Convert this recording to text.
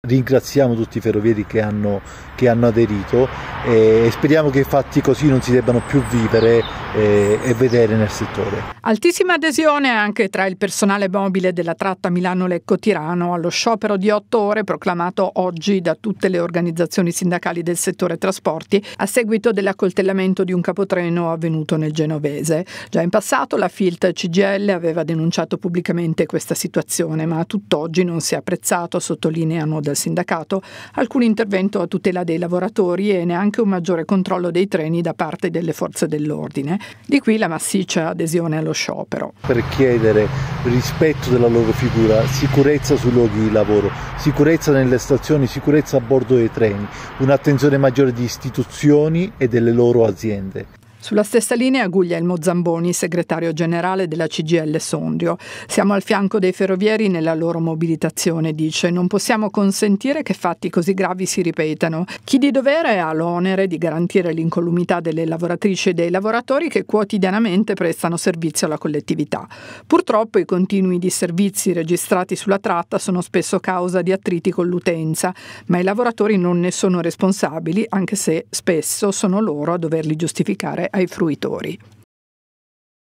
Ringraziamo tutti i ferrovieri che hanno, che hanno aderito e speriamo che fatti così non si debbano più vivere e, e vedere nel settore. Altissima adesione anche tra il personale mobile della tratta Milano-Lecco-Tirano allo sciopero di otto ore proclamato oggi da tutte le organizzazioni sindacali del settore trasporti a seguito dell'accoltellamento di un capotreno avvenuto nel genovese. Già in passato la FILT CGL aveva denunciato pubblicamente questa situazione, ma a tutt'oggi non si è apprezzato, sottolineano dal sindacato alcun intervento a tutela dei lavoratori e neanche un maggiore controllo dei treni da parte delle forze dell'ordine. Di qui la massiccia adesione allo sciopero. Per chiedere rispetto della loro figura, sicurezza sui luoghi di lavoro, sicurezza nelle stazioni, sicurezza a bordo dei treni, un'attenzione maggiore di istituzioni e delle loro aziende. Sulla stessa linea Guglielmo Zamboni, segretario generale della CGL Sondrio. Siamo al fianco dei ferrovieri nella loro mobilitazione, dice. Non possiamo consentire che fatti così gravi si ripetano. Chi di dovere ha l'onere di garantire l'incolumità delle lavoratrici e dei lavoratori che quotidianamente prestano servizio alla collettività. Purtroppo i continui disservizi registrati sulla tratta sono spesso causa di attriti con l'utenza, ma i lavoratori non ne sono responsabili, anche se spesso sono loro a doverli giustificare ai fruitori.